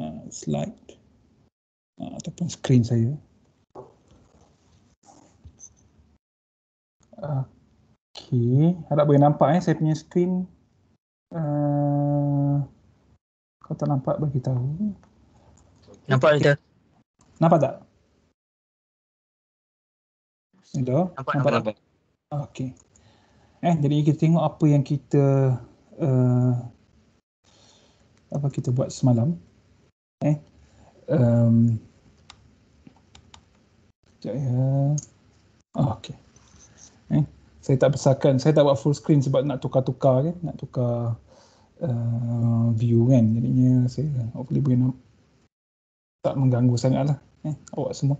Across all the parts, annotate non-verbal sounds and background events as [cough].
uh, slide uh, ataupun screen saya. Okay, harap boleh nampak eh saya punya screen. Uh, ah, kalau tak nampak bagi tahu. Nampak okay. leader. Nampak tak? Hello. Nampak, nampak, nampak tak? tak? Okey. Eh, jadi kita tengok apa yang kita uh, apa kita buat semalam. Eh? Um, sekejap ya. Oh, ah, okay. Eh, saya tak besarkan. Saya tak buat full screen sebab nak tukar-tukar kan. Nak tukar uh, view kan. Jadinya saya hopefully boleh nak tak mengganggu sangat lah. Eh, awak semua.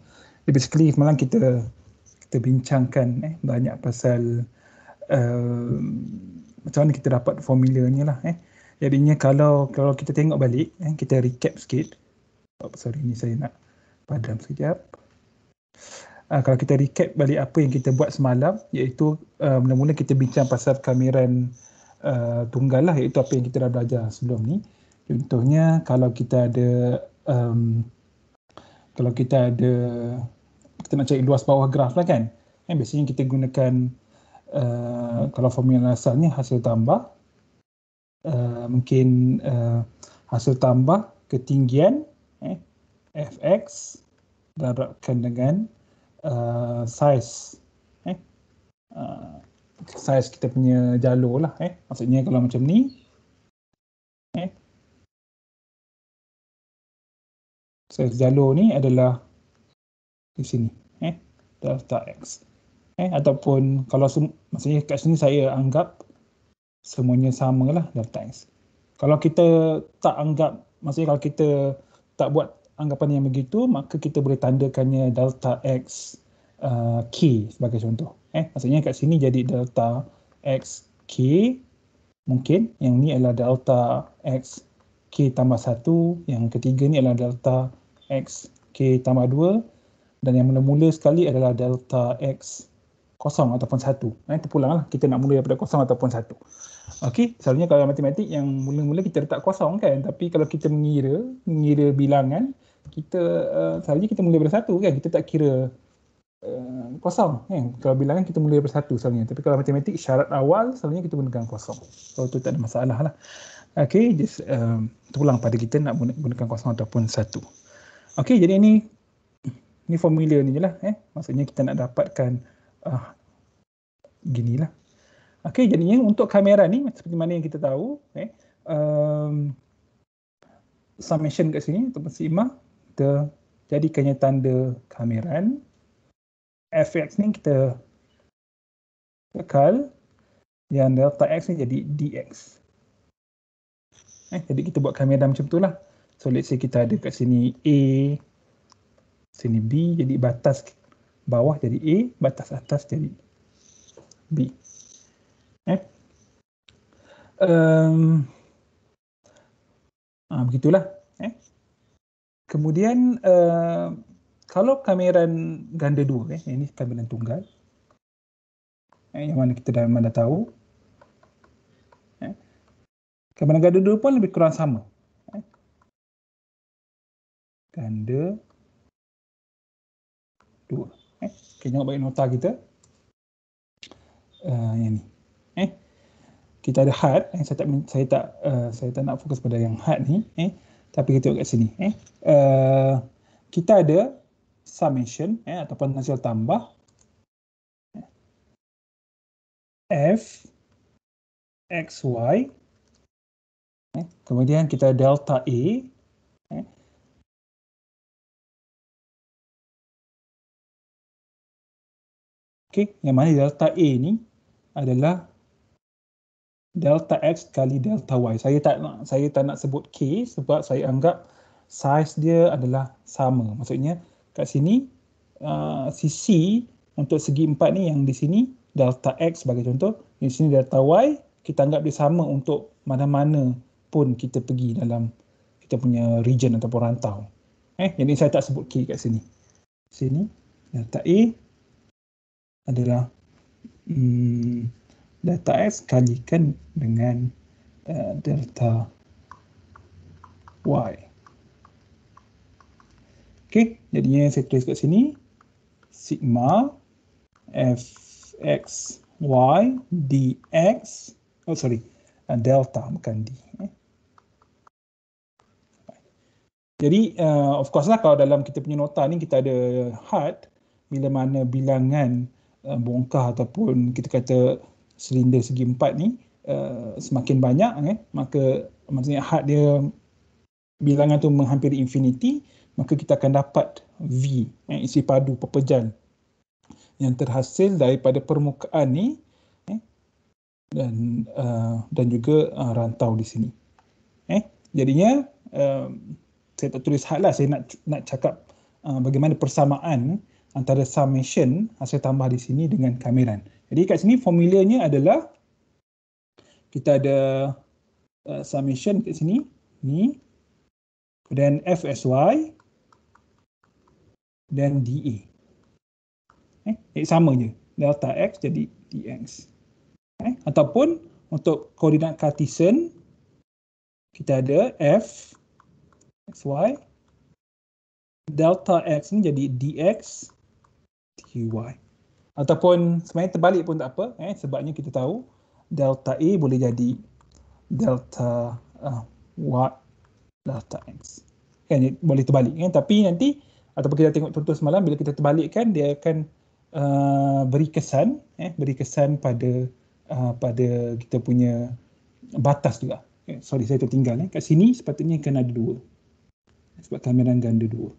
Jadi basically malam kita kita bincangkan eh, banyak pasal uh, macam mana kita dapat formula ni lah. Eh. Jadinya kalau kalau kita tengok balik, eh, kita recap sikit. Oh, sorry, ini saya nak padam sekejap. Uh, kalau kita recap balik apa yang kita buat semalam, iaitu ah, mula-mula uh, kita bincang pasal kameran uh, ah, tunggal lah, iaitu apa yang kita dah belajar sebelum ni. Contohnya, kalau kita ada um, kalau kita ada kita nak cari luas bawah graf lah kan. Eh, biasanya kita gunakan uh, kalau formula asalnya hasil tambah Eh, mungkin uh, hasil tambah ketinggian eh, fx darabkan dengan uh, size eh, uh, eh, size kita punya jalur lah eh. maksudnya kalau macam ni eh, size jalur ni adalah di sini eh, delta x eh, ataupun kalau maksudnya kat sini saya anggap semuanya sama lah dalam teks. Kalau kita tak anggap, maksudnya kalau kita tak buat anggapan yang begitu, maka kita boleh tandakannya delta x uh, k sebagai contoh. Eh, maksudnya kat sini jadi delta x k mungkin yang ni adalah delta x k tambah satu, yang ketiga ni adalah delta x k tambah dua, dan yang mula-mula sekali adalah delta x kosong ataupun satu. Eh, terpulanglah kita nak mula daripada kosong ataupun Okey, selalunya kalau matematik yang mula-mula kita letak kosong kan, tapi kalau kita mengira, mengira bilangan, kita uh, selalunya kita mula daripada satu kan, kita tak kira uh, eh, kosong kan. Kalau bilangan kita mula daripada satu selalunya, tapi kalau matematik syarat awal selalunya kita menggunakan kosong. Kalau tu tak ada masalah lah. Okey, just um, pada kita nak gunakan kosong ataupun satu. Okey, jadi ini ini formula ni je lah. Eh. Maksudnya kita nak dapatkan uh, lah. Okey, jadinya untuk kamera ni seperti mana yang kita tahu, okay, eh, um, summation kat sini ataupun sigma kita jadikannya tanda kameran. Fx ni kita kekal yang delta x ni jadi dx. Eh, jadi kita buat kamera macam tu lah. So let's say kita ada kat sini A, sini B, jadi batas bawah jadi A, batas atas jadi B. Eh? Um, ha, begitulah. Eh? Kemudian, uh, kalau kamera ganda dua, eh, ini kamera tunggal, eh, yang mana kita dah mana tahu, eh? kameran ganda dua pun lebih kurang sama. Eh? Ganda dua. Eh? Kita tengok baik nota kita. Uh, yang ini eh kita ada hard eh, saya tak saya tak uh, saya tak nak fokus pada yang hard ni eh tapi kita tengok kat sini eh uh, kita ada summation eh ataupun hasil tambah eh, f xy eh, kemudian kita delta a Okey, yang mana delta A ni adalah delta x kali delta y. Saya tak nak saya tak nak sebut k sebab saya anggap size dia adalah sama. Maksudnya kat sini uh, sisi untuk segi empat ni yang di sini delta x sebagai contoh, di sini delta y kita anggap dia sama untuk mana-mana pun kita pergi dalam kita punya region ataupun rantau. Eh, jadi saya tak sebut k kat sini. Sini delta a adalah hmm, delta x kalikan dengan uh, delta y. Okey, jadinya saya tulis kat sini sigma f x y dx oh sorry, uh, delta bukan d. Eh. Jadi uh, of course lah kalau dalam kita punya nota ni kita ada had bila mana bilangan uh, bongkah ataupun kita kata silinder segi empat ni uh, semakin banyak eh, maka maksudnya had dia bilangan tu menghampiri infinity maka kita akan dapat V eh, isi padu pepejal yang terhasil daripada permukaan ni eh, dan uh, dan juga uh, rantau di sini eh, jadinya uh, saya tak tulis had lah saya nak nak cakap uh, bagaimana persamaan antara summation hasil tambah di sini dengan kamiran jadi kat sini formulanya adalah kita ada uh, summation kat sini ni dan fsy dan da. E. Eh, eh sama je. Delta x jadi dx. Eh ataupun untuk koordinat kartesian kita ada f xy delta x ni jadi dx dy ataupun sebenarnya terbalik pun tak apa eh sebabnya kita tahu delta A boleh jadi delta uh, ah, Y delta X kan boleh terbalik kan tapi nanti ataupun kita tengok contoh semalam bila kita terbalikkan dia akan uh, beri kesan eh beri kesan pada uh, pada kita punya batas juga eh, sorry saya tertinggal eh kat sini sepatutnya kena ada dua sebab kameran ganda dua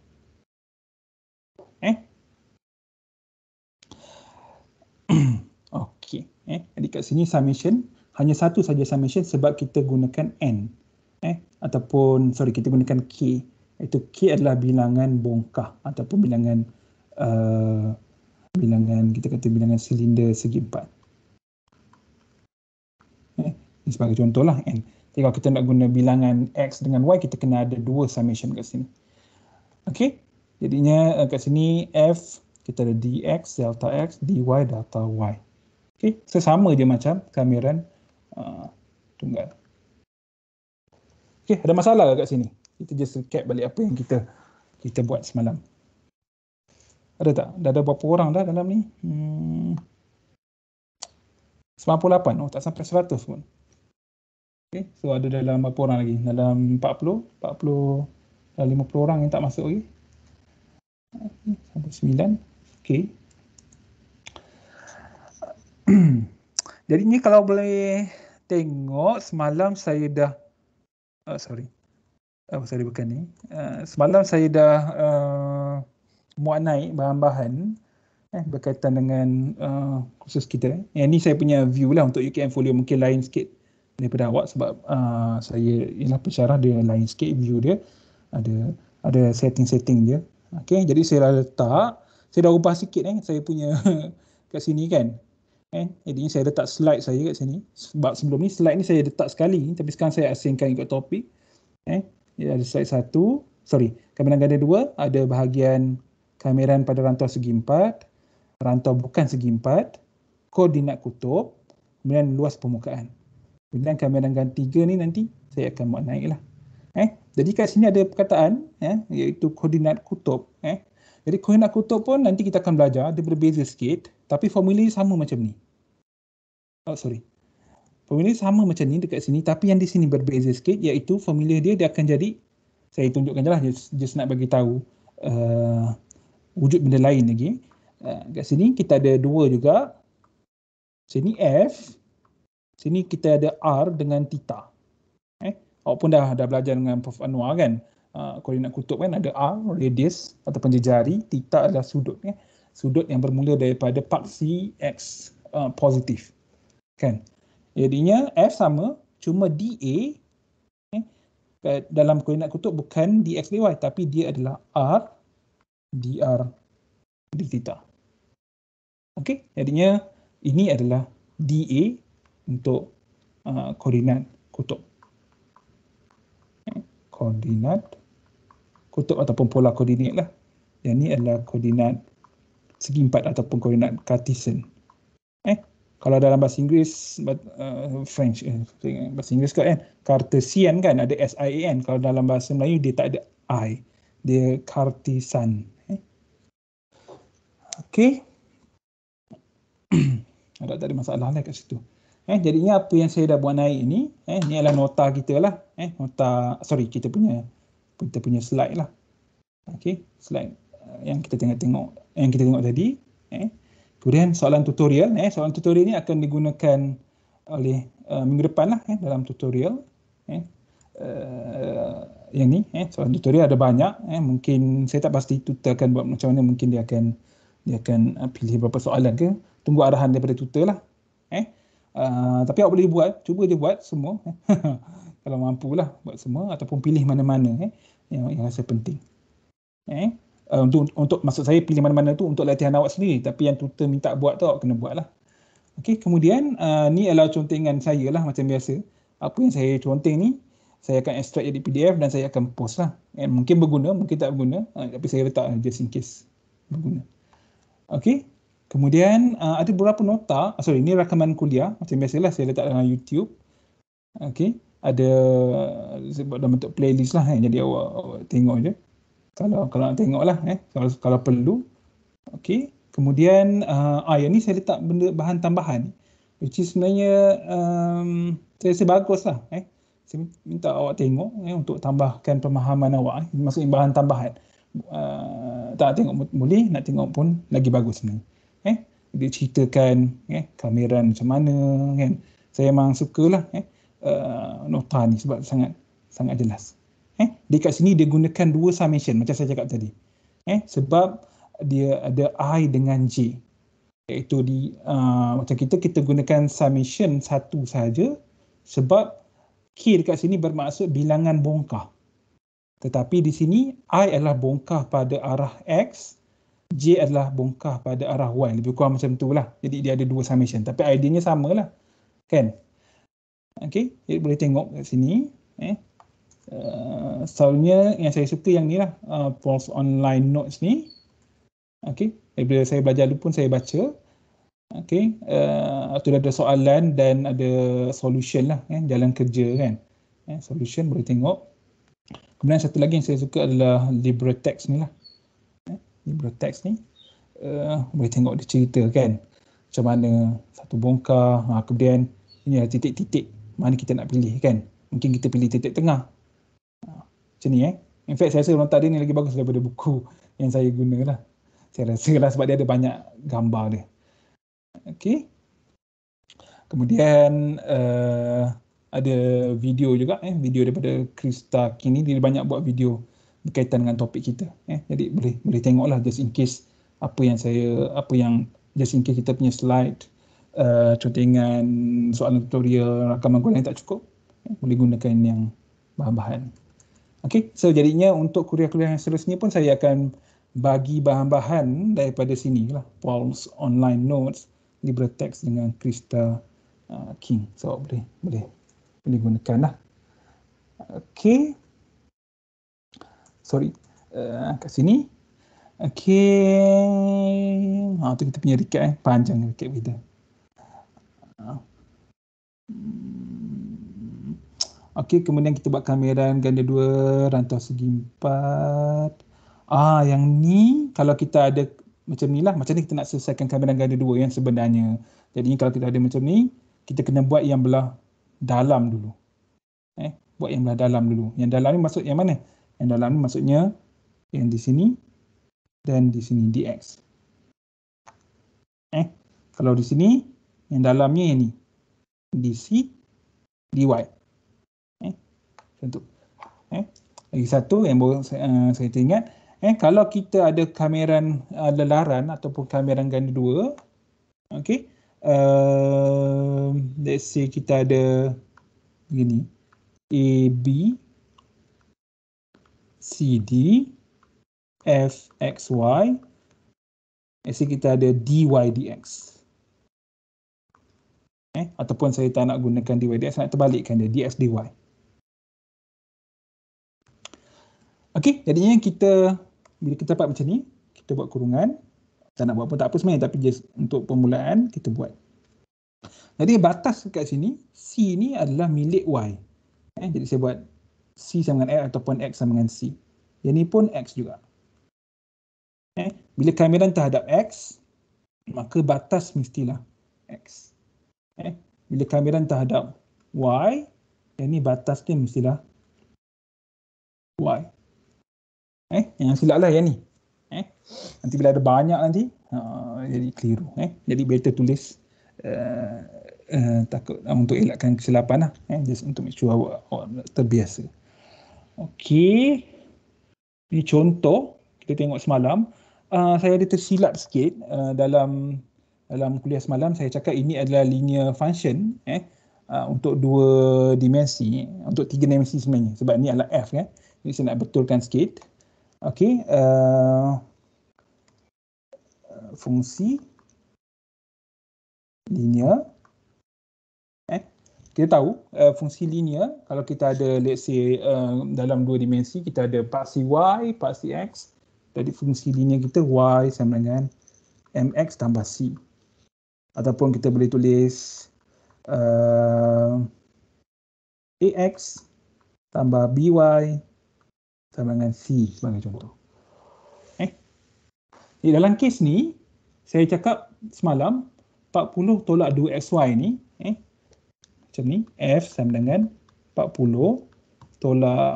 eh jadi kat sini summation hanya satu saja summation sebab kita gunakan n eh ataupun sorry kita gunakan k itu k adalah bilangan bongkah ataupun bilangan uh, bilangan kita kata bilangan silinder segi empat eh ini sebagai contohlah n jadi kalau kita nak guna bilangan x dengan y kita kena ada dua summation kat sini okey jadinya uh, kat sini f kita ada dx delta x dy delta y Okey, sesama je macam kamiran uh, tunggal. Okay, ada masalah kat sini? Kita just recap balik apa yang kita kita buat semalam. Ada tak? Dah ada berapa orang dah dalam ni? Hmm. 98. Oh, tak sampai 100 pun. Okay, so ada dalam berapa orang lagi? Dalam 40, 40 dalam 50 orang yang tak masuk lagi. Sampai 9. Okay. [clears throat] Jadi ni kalau boleh tengok semalam saya dah uh, sorry. Apa sorry bukan ni. Uh, semalam saya dah uh, muat naik bahan-bahan eh berkaitan dengan uh, khusus kita. Yang ni saya punya view lah untuk UKM folio mungkin lain sikit daripada awak sebab uh, saya ialah pencerah dia lain sikit view dia. Ada ada setting-setting dia. Okay, jadi saya dah letak, saya dah ubah sikit eh saya punya [laughs] kat sini kan. Eh, jadinya saya letak slide saya kat sini. Sebab sebelum ni slide ni saya letak sekali tapi sekarang saya asingkan ikut topik. Eh, ada slide satu. Sorry, kamera ganda dua. Ada bahagian kamera pada rantau segi empat. Rantau bukan segi empat. Koordinat kutub. Kemudian luas permukaan. Kemudian kamera ganda tiga ni nanti saya akan buat naik lah. Eh, jadi kat sini ada perkataan eh, iaitu koordinat kutub. Eh, jadi koordinat kutub pun nanti kita akan belajar. Dia berbeza sikit. Tapi formula sama macam ni. Oh sorry. Formula sama macam ni dekat sini tapi yang di sini berbeza sikit iaitu formula dia dia akan jadi saya tunjukkan jelah just, just nak bagi tahu uh, wujud benda lain lagi. Uh, sini kita ada dua juga. Sini F. Sini kita ada R dengan tita. Eh, awak pun dah dah belajar dengan Prof Anwar kan? Uh, koordinat kutub kan ada R radius atau jejari, tita adalah sudut eh. Sudut yang bermula daripada paksi X uh, positif kan jadinya F sama cuma DA eh, eh, dalam koordinat kutub bukan DX DY tapi dia adalah R DR D theta okey jadinya ini adalah DA untuk uh, koordinat kutub koordinat kutub ataupun pola koordinat lah yang ni adalah koordinat segi empat ataupun koordinat Cartesian eh kalau dalam bahasa Inggeris uh, French eh, bahasa Inggeris kan Cartesian kan ada S I A N kan? kalau dalam bahasa Melayu dia tak ada I dia Cartesian eh. Okey. ada [clears throat] tak ada masalah lain kat situ. Eh, jadinya apa yang saya dah buat naik ini? eh, ni adalah nota kita lah. Eh, nota, sorry, kita punya kita punya slide lah. Okey, slide uh, yang kita tengah tengok, yang kita tengok tadi. Eh, Kemudian soalan tutorial, eh, soalan tutorial ini akan digunakan oleh uh, minggu depan lah, eh, dalam tutorial. Eh. Uh, yang ni, eh, soalan tutorial ada banyak. Eh. Mungkin saya tak pasti tutor akan buat macam mana, mungkin dia akan dia akan eh, pilih beberapa soalan ke. Tunggu arahan daripada tutor lah. Eh. Uh, tapi awak boleh buat, cuba je buat semua. [laughs] Kalau mampu lah buat semua ataupun pilih mana-mana eh, yang, yang rasa penting. Eh uh, untuk, untuk maksud saya pilih mana-mana tu untuk latihan awak sendiri tapi yang tutor minta buat tu awak kena buat lah Okey, kemudian uh, ni adalah contengan saya lah macam biasa. Apa yang saya conteng ni, saya akan extract jadi PDF dan saya akan post lah. And eh, mungkin berguna, mungkin tak berguna. Uh, tapi saya letak just in case berguna. Okey, kemudian uh, ada beberapa nota. Ah, sorry, ni rakaman kuliah. Macam biasalah saya letak dalam YouTube. Okey, ada sebab dalam bentuk playlist lah. Eh. Jadi awak, awak tengok je kalau kalau nak tengoklah eh kalau kalau perlu okey kemudian uh, ah yang ni saya letak benda bahan tambahan ni which is sebenarnya um, saya rasa lah, eh saya minta awak tengok eh untuk tambahkan pemahaman awak eh. maksudnya bahan tambahan uh, tak tengok boleh nak tengok pun lagi bagus ni eh dia ceritakan eh kamera macam mana kan saya memang sukalah eh uh, nota ni sebab sangat sangat jelas eh dekat sini dia gunakan dua summation macam saya cakap tadi eh sebab dia ada i dengan j iaitu di uh, macam kita kita gunakan summation satu saja sebab k dekat sini bermaksud bilangan bongkah tetapi di sini i adalah bongkah pada arah x J adalah bongkah pada arah Y. Lebih kurang macam tu lah. Jadi dia ada dua summation. Tapi ideanya samalah. Kan? Okay. boleh tengok kat sini. Eh? Uh, selalunya yang saya suka yang ni lah uh, Online Notes ni Okay, daripada saya belajar dulu pun saya baca Okay, uh, tu ada soalan dan ada solution lah kan, jalan kerja kan eh, Solution boleh tengok Kemudian satu lagi yang saya suka adalah LibreText ni lah eh, LibreText ni uh, Boleh tengok dia cerita kan Macam mana satu bongkar, ha, kemudian ini titik-titik mana kita nak pilih kan Mungkin kita pilih titik tengah macam ni eh. In fact, saya rasa nota dia ni lagi bagus daripada buku yang saya guna lah, Saya rasa lah sebab dia ada banyak gambar dia. Okay. Kemudian uh, ada video juga. Eh. Video daripada Krista Kini. Dia banyak buat video berkaitan dengan topik kita. Eh. Jadi boleh boleh tengoklah just in case apa yang saya, apa yang just in case kita punya slide, uh, eh, contohingan soalan tutorial, rakaman kuliah yang tak cukup. Eh. Boleh gunakan yang bahan-bahan. Okey, so jadinya untuk kuliah-kuliah yang seterusnya pun saya akan bagi bahan-bahan daripada sini lah. Paul's Online Notes, LibreText dengan Krista uh, King. So boleh boleh boleh gunakan lah. Okey. Sorry, uh, kat sini. Okey. Ha, ah, tu kita punya recap eh. Panjang recap kita. Uh. Okey, kemudian kita buat kameran ganda dua, rantau segi empat. Ah, yang ni kalau kita ada macam ni lah. Macam ni kita nak selesaikan kamera ganda dua yang sebenarnya. Jadi kalau kita ada macam ni, kita kena buat yang belah dalam dulu. Eh, buat yang belah dalam dulu. Yang dalam ni maksud yang mana? Yang dalam ni maksudnya yang di sini dan di sini dx. Eh, kalau di sini, yang dalamnya yang ni. DC, dy tentu. Eh, lagi satu yang baru saya, uh, saya teringat, eh kalau kita ada kamera uh, eh, lelaran ataupun kamera ganda dua, okey. Uh, let's say kita ada begini A, B C, D F, X, Y let's say kita ada D, Y, D, X eh, ataupun saya tak nak gunakan D, Y, D, nak terbalikkan dia D, X, eh, Okey, jadinya kita bila kita dapat macam ni, kita buat kurungan. Tak nak buat pun tak apa sebenarnya, tapi just untuk permulaan kita buat. Jadi batas kat sini, C ni adalah milik Y. Eh, jadi saya buat C sama dengan X ataupun X sama dengan C. Yang ni pun X juga. Eh, bila kamera terhadap X, maka batas mestilah X. Eh, bila kamera terhadap Y, yang ni batasnya mestilah Y eh yang silap lah yang ni eh nanti bila ada banyak nanti uh, jadi keliru eh jadi better tulis uh, uh, takut um, untuk elakkan kesilapan lah eh just untuk make sure awak, awak terbiasa okey ni contoh kita tengok semalam uh, saya ada tersilap sikit uh, dalam dalam kuliah semalam saya cakap ini adalah linear function eh Uh, untuk dua dimensi, untuk tiga dimensi sebenarnya sebab ni adalah F kan. Jadi saya nak betulkan sikit. OK. Euh, fonci. Linear. Kita tahu uh, fungsi linear, kalau kita ada let's say uh, dalam dua dimensi, kita ada paksi y, paksi x. Jadi fungsi linear kita y sama lah dengan mx tambah c. Ataupun kita boleh tulis uh, ax tambah by sama dengan C sebagai contoh. Eh? Jadi dalam kes ni, saya cakap semalam 40 tolak 2xy ni eh? macam ni, F sama dengan 40 tolak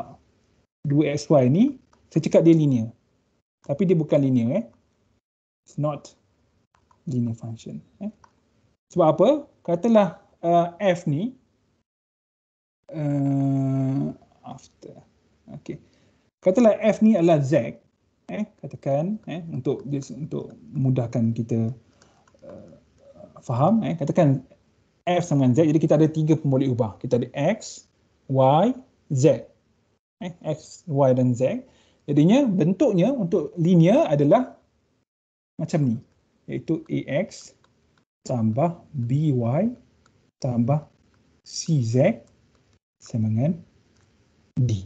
2xy ni saya cakap dia linear. Tapi dia bukan linear. Eh? It's not linear function. Eh? Sebab apa? Katalah uh, F ni uh, after. Okay katalah f ni adalah z eh katakan eh untuk untuk mudahkan kita uh, faham eh katakan f sama z jadi kita ada tiga pemboleh ubah kita ada x y z eh x y dan z jadinya bentuknya untuk linear adalah macam ni iaitu ax tambah by tambah cz sama dengan d.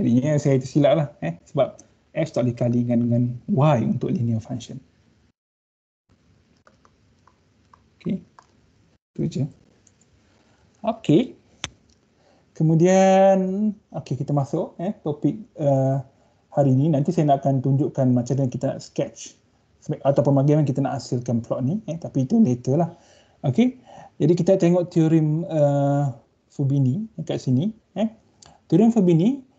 Jadinya saya tersilap lah eh? sebab F tak boleh dengan, dengan Y untuk linear function. Okay. Itu je. Okay. Kemudian, okay kita masuk eh, topik uh, hari ini. Nanti saya nak akan tunjukkan macam mana kita nak sketch ataupun bagaimana kita nak hasilkan plot ni. Eh, tapi itu later lah. Okay. Jadi kita tengok teorem uh, Fubini dekat sini. Eh. Teorem Fubini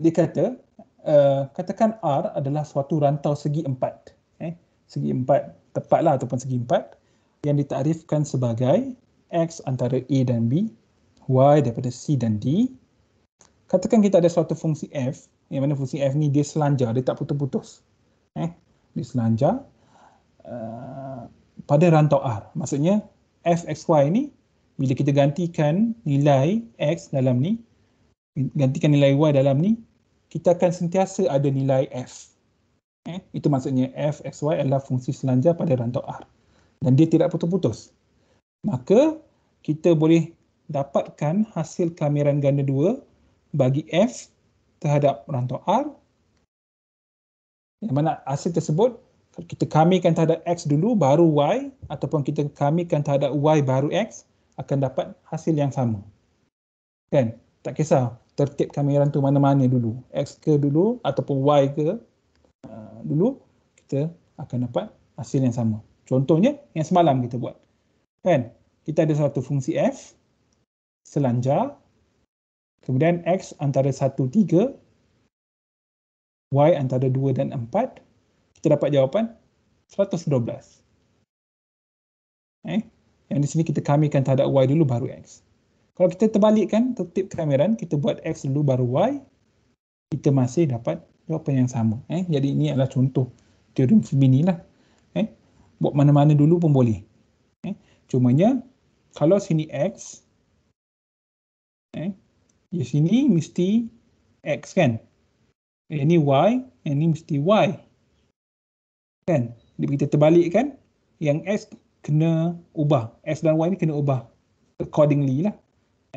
dia kata uh, katakan R adalah suatu rantau segi empat. Eh, segi empat tepatlah ataupun segi empat yang ditarifkan sebagai X antara A dan B, Y daripada C dan D. Katakan kita ada suatu fungsi F, yang mana fungsi F ni dia selanjar, dia tak putus-putus. Eh, dia selanjar uh, pada rantau R. Maksudnya, FXY ni bila kita gantikan nilai X dalam ni, gantikan nilai Y dalam ni, kita akan sentiasa ada nilai F. Eh, itu maksudnya F, X, Y adalah fungsi selanjar pada rantau R. Dan dia tidak putus-putus. Maka kita boleh dapatkan hasil kamiran ganda dua bagi F terhadap rantau R. Yang mana hasil tersebut, kita kamikan terhadap X dulu baru Y ataupun kita kamikan terhadap Y baru X akan dapat hasil yang sama. Kan? tak kisah tertib kamera tu mana-mana dulu X ke dulu ataupun Y ke uh, dulu kita akan dapat hasil yang sama contohnya yang semalam kita buat kan kita ada satu fungsi F selanjar kemudian X antara 1, 3 Y antara 2 dan 4 kita dapat jawapan 112 eh? yang di sini kita kamikan terhadap Y dulu baru X kalau kita terbalikkan, tertip kameran, kita buat X dulu baru Y, kita masih dapat jawapan yang sama. Eh? Jadi ini adalah contoh teorem ini lah. Eh? Buat mana-mana dulu pun boleh. Eh? Cumanya, kalau sini X, eh? di ya, sini mesti X kan? Eh, ini Y, ini mesti Y. Kan? Jadi kita terbalikkan, yang X kena ubah. X dan Y ni kena ubah accordingly lah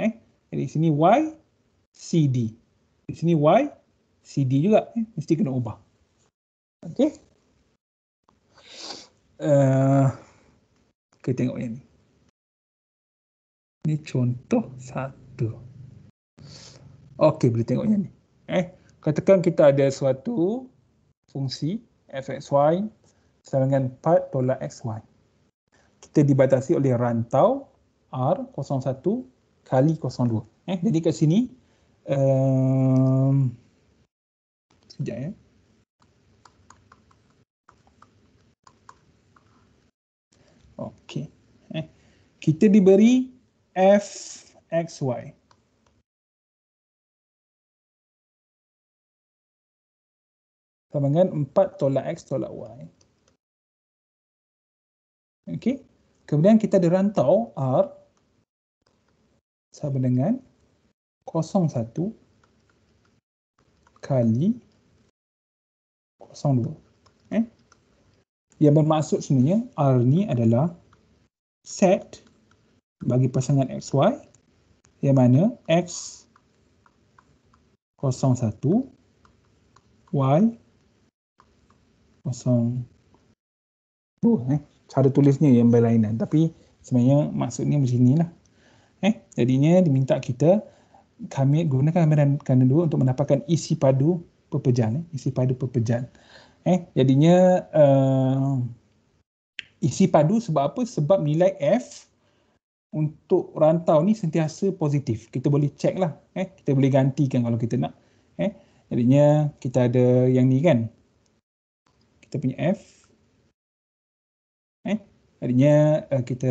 eh jadi sini y cd di sini y cd juga eh? mesti kena ubah okey uh, kita tengok yang ni ni contoh satu okey boleh tengok yang ni eh katakan kita ada suatu fungsi fxy sama dengan 4 tolak xy kita dibatasi oleh rantau r 01 kali 0.2. Eh, jadi kat sini, um, sekejap ya. Okey. Eh, kita diberi F X Y. Sama dengan 4 tolak X tolak Y. Okey. Kemudian kita ada rantau R sama dengan 0.1 kali 0.2. Eh? Yang bermaksud sebenarnya R ni adalah set bagi pasangan XY yang mana X 0.1 Y 0.2. Eh? Cara tulisnya yang berlainan tapi sebenarnya maksudnya macam inilah. Eh, jadinya diminta kita kami gunakan kamera kanan dua untuk mendapatkan isi padu pepejan. Eh, isi padu pepejan. Eh, jadinya uh, isi padu sebab apa? Sebab nilai F untuk rantau ni sentiasa positif. Kita boleh cek lah. Eh, kita boleh gantikan kalau kita nak. Eh, jadinya kita ada yang ni kan. Kita punya F. Eh, jadinya eh, kita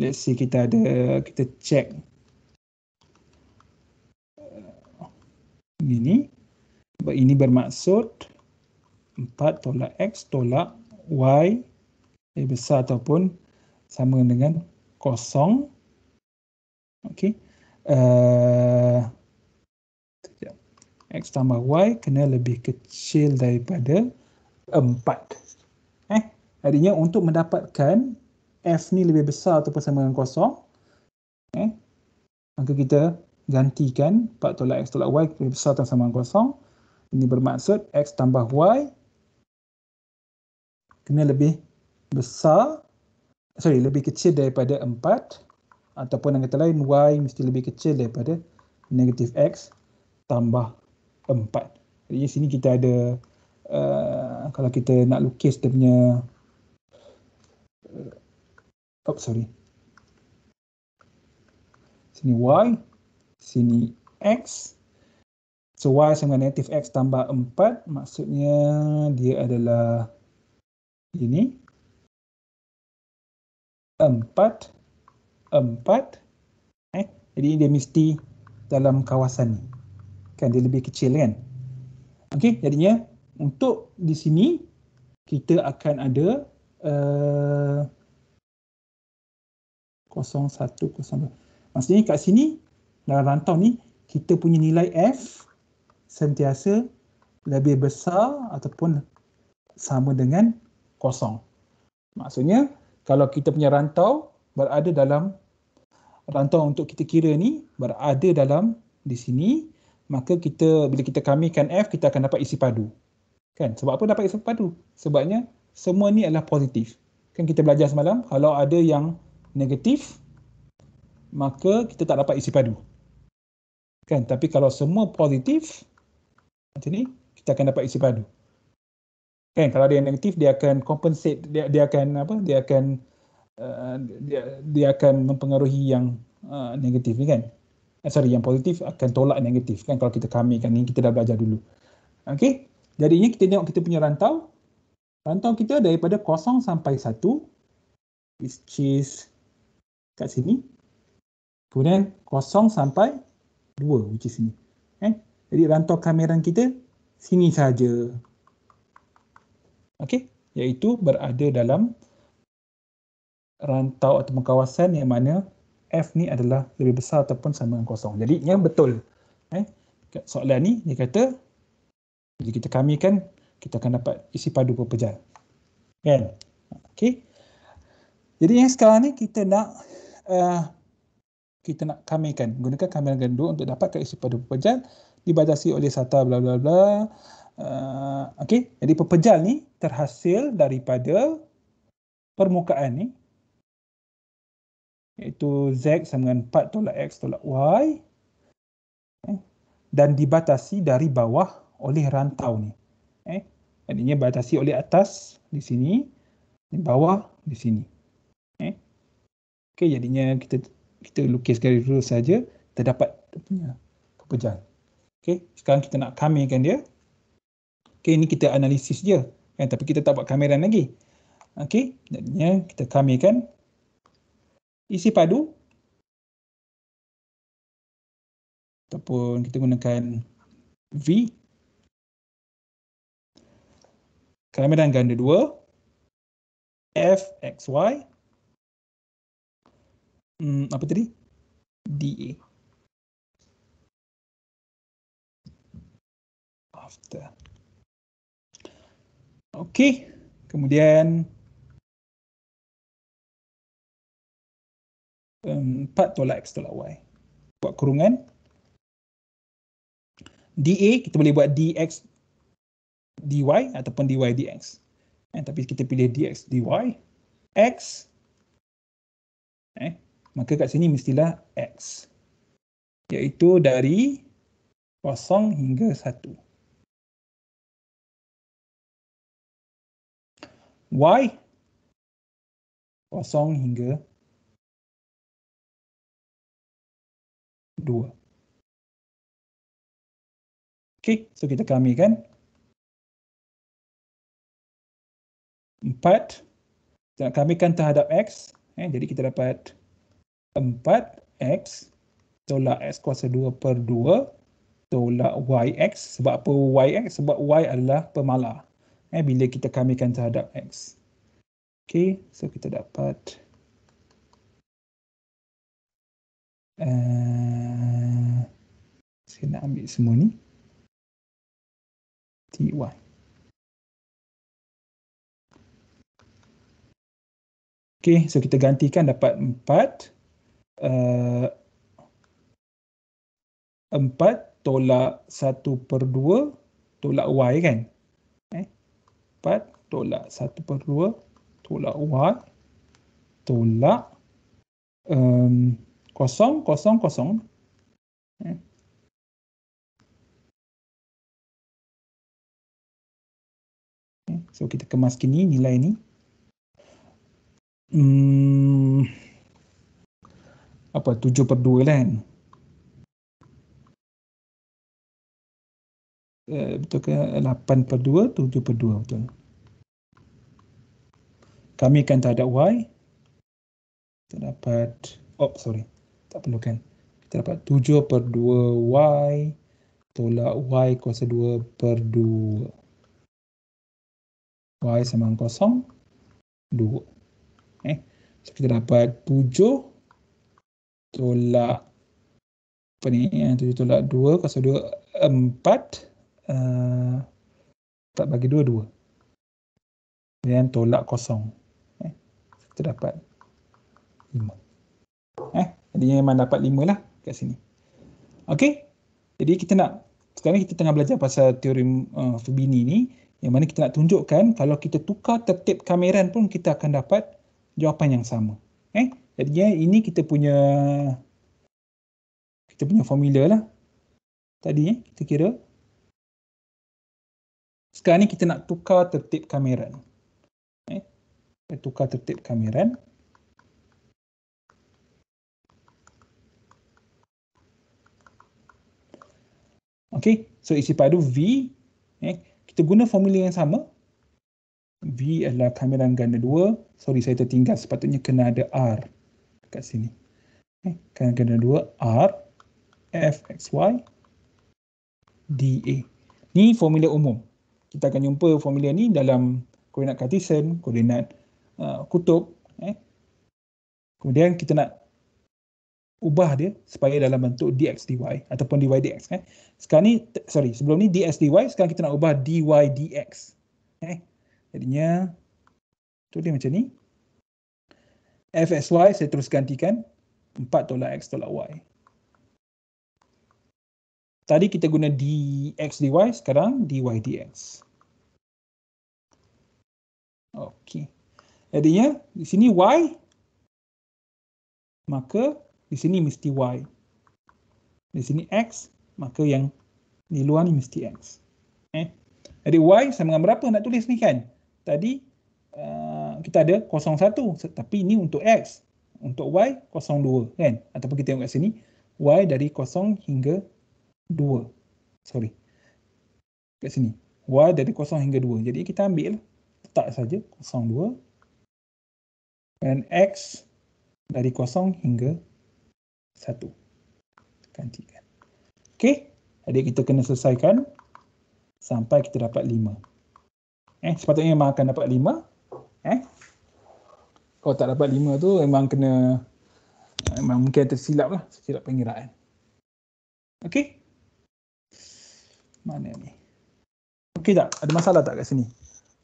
let's see kita ada kita check ini ini bermaksud 4 tolak x tolak y lebih besar ataupun sama dengan kosong okey uh, x tambah y kena lebih kecil daripada 4 eh artinya untuk mendapatkan F ni lebih besar ataupun sama dengan kosong. Okay. Maka kita gantikan 4 tolak X tolak Y lebih besar atau sama dengan kosong. Ini bermaksud X tambah Y kena lebih besar, sorry, lebih kecil daripada 4 ataupun yang kata lain Y mesti lebih kecil daripada negatif X tambah 4. Jadi sini kita ada uh, kalau kita nak lukis dia punya oh, sorry, sini y, sini x. So y sama negatif x tambah 4, maksudnya dia adalah ini. 4, 4. Eh, jadi dia mesti dalam kawasan ni. Kan dia lebih kecil kan? Okey, jadinya untuk di sini kita akan ada uh, 01, 02. Maksudnya kat sini, dalam rantau ni, kita punya nilai F sentiasa lebih besar ataupun sama dengan kosong. Maksudnya, kalau kita punya rantau berada dalam, rantau untuk kita kira ni berada dalam di sini, maka kita bila kita kamikan F, kita akan dapat isi padu. kan? Sebab apa dapat isi padu? Sebabnya semua ni adalah positif. Kan kita belajar semalam, kalau ada yang negatif, maka kita tak dapat isi padu. Kan? Tapi kalau semua positif, macam ni, kita akan dapat isi padu. Kan? Kalau dia negatif, dia akan compensate, dia, dia akan apa? Dia akan uh, dia, dia akan mempengaruhi yang uh, negatif ni kan? Eh, sorry, yang positif akan tolak negatif kan? Kalau kita kami kan ni, kita dah belajar dulu. Okey, Jadinya kita tengok kita punya rantau. Rantau kita daripada kosong sampai satu. Which is... Cheese kat sini. Kemudian kosong sampai dua which is ni. Eh? Jadi rantau kameran kita sini saja. Okey, iaitu berada dalam rantau atau kawasan yang mana F ni adalah lebih besar ataupun sama dengan kosong. Jadi yang betul. Eh? Soalan ni dia kata jika kita kamikan kita akan dapat isi padu berpejal. Kan? okay. Jadi yang sekarang ni kita nak uh, kita nak kamikan gunakan kamera gandu untuk dapatkan isi pada pepejal dibatasi oleh SATA bla bla bla. Uh, eh, okay, jadi pepejal ni terhasil daripada permukaan ni iaitu Z sama dengan 4 tolak X tolak Y okay. Eh, dan dibatasi dari bawah oleh rantau ni. Okay. Jadinya dibatasi oleh atas di sini, di bawah di sini. Okey, jadinya kita kita lukiskan dulu saja terdapat punya kepejan. Okey, sekarang kita nak kamerakan dia. Okey, ini kita analisis dia. Kan? Eh, tapi kita tak buat kameran lagi. Okey, jadinya kita kamerakan. Isi padu. Ataupun kita gunakan V. Kameran ganda 2. F, X, Y. Hmm, apa tadi? DA. After. Okay. Kemudian um, 4 tolak X tolak Y. Buat kurungan. DA, kita boleh buat DX DY ataupun DY DX. Eh, tapi kita pilih DX DY. X. Eh, maka kat sini mestilah X iaitu dari kosong hingga satu. Y kosong hingga dua. Okay, so kita kami kan. Empat, kita kami kan terhadap X. Eh, jadi kita dapat 0.5. 4x tolak x kuasa 2 per 2 tolak yx. Sebab apa yx? Sebab y adalah pemalar. Eh, bila kita kamikan terhadap x. Okay, so kita dapat. Uh, saya nak ambil semua ni. ty. Okay, so kita gantikan dapat 4. 4 eh, tolak 1 per 2 tolak y kan? Eh? 4 tolak 1 per 2 tolak y tolak um, kosong, kosong, kosong. Okay. Eh. Eh, so kita kemas kini nilai ni. Hmm apa 7 per 2 lah kan Uh, betul ke 8 per 2 7 per 2 betul kami akan terhadap Y kita dapat oh sorry tak perlukan kita dapat 7 per 2 Y tolak Y kuasa 2 per 2 Y sama kosong 2 eh so kita dapat tolak apa ni tujuh tolak dua kosa dua empat empat uh, bagi dua dua dan tolak kosong eh, kita dapat lima eh jadi memang dapat lima lah kat sini okey jadi kita nak sekarang kita tengah belajar pasal teori uh, eh, Fubini ni yang mana kita nak tunjukkan kalau kita tukar tertib kamera pun kita akan dapat jawapan yang sama eh jadi ini kita punya kita punya formula lah tadi eh, kita kira sekarang ni kita nak tukar tertib kamera. eh kita tukar tertib kamera. Okay, so isi padu V, eh, kita guna formula yang sama. V adalah kameran ganda dua sorry saya tertinggal sepatutnya kena ada R kat sini okay. Eh, kena, kena dua R F, X, Y, D, DA ni formula umum kita akan jumpa formula ni dalam koordinat Cartesian, koordinat uh, kutub eh. kemudian kita nak ubah dia supaya dalam bentuk dx dy ataupun dy dx eh. sekarang ni, sorry sebelum ni dx dy sekarang kita nak ubah dy dx eh. jadinya Contoh dia macam ni. fxy saya terus gantikan 4 tolak x tolak y. Tadi kita guna dx dy, sekarang dy dx. Okey. Jadinya di sini y maka di sini mesti y. Di sini x maka yang di luar ni mesti x. Eh. Jadi y sama dengan berapa nak tulis ni kan? Tadi uh, kita ada 0.1 tapi ini untuk X. Untuk Y 0.2 kan? Ataupun kita tengok kat sini Y dari 0 hingga 2. Sorry. Kat sini. Y dari 0 hingga 2. Jadi kita ambil letak saja 0.2 dan X dari 0 hingga 1. Gantikan. Okey. Jadi kita kena selesaikan sampai kita dapat 5. Eh, sepatutnya memang akan dapat 5. Eh, kalau tak dapat lima tu memang kena memang mungkin tersilap lah tersilap pengiraan Okey. Mana ni? Okey tak? Ada masalah tak kat sini?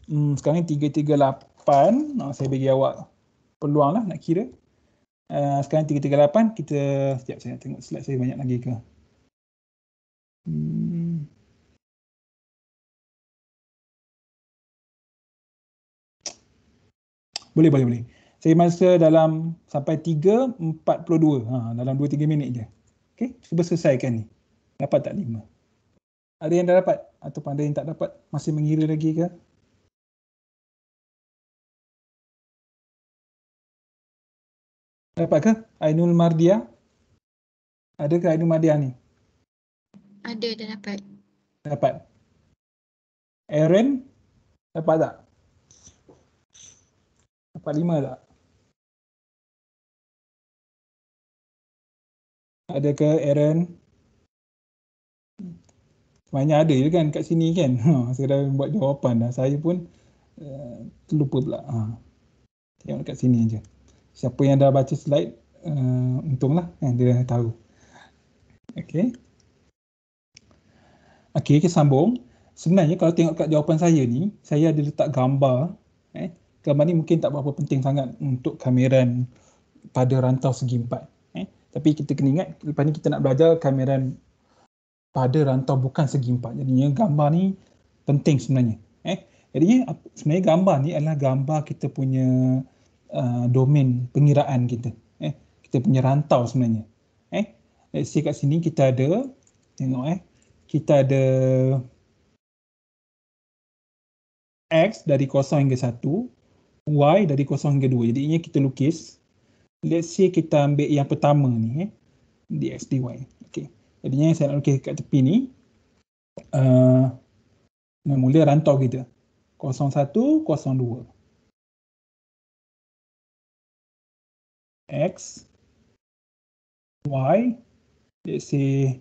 Hmm, sekarang ni 338. Oh, saya bagi awak peluang lah nak kira. Uh, sekarang 338. Kita setiap saya tengok slide saya banyak lagi ke. Hmm. Boleh, boleh, boleh saya masa dalam sampai 3.42 ha, dalam 2-3 minit je Okey, cuba selesaikan ni dapat tak 5 ada yang dah dapat atau ada yang tak dapat masih mengira lagi ke dapat ke Ainul Mardia ada ke Ainul Mardia ni ada dah dapat dapat Aaron dapat tak dapat lima tak Ada ke Aaron? Semuanya ada kan kat sini kan? [laughs] Ha, sekadar buat jawapan dah. Saya pun uh, eh, terlupa pula. Ha. Tengok kat sini aja. Siapa yang dah baca slide, uh, untunglah kan dia dah tahu. Okay. Okay, kita sambung. Sebenarnya kalau tengok kat jawapan saya ni, saya ada letak gambar. Eh. Gambar ni mungkin tak berapa penting sangat untuk kameran pada rantau segi empat. Tapi kita kena ingat lepas ni kita nak belajar kamera pada rantau bukan segi empat. Jadinya gambar ni penting sebenarnya. Eh, jadinya sebenarnya gambar ni adalah gambar kita punya uh, domain pengiraan kita. Eh, kita punya rantau sebenarnya. Eh, let's see kat sini kita ada tengok eh kita ada x dari kosong hingga satu, y dari kosong hingga dua. Jadi ini kita lukis let's say kita ambil yang pertama ni eh, DXDY. Okay. Jadinya saya nak lukis kat tepi ni. Uh, mula rantau kita. 01, 02. X, Y, let's say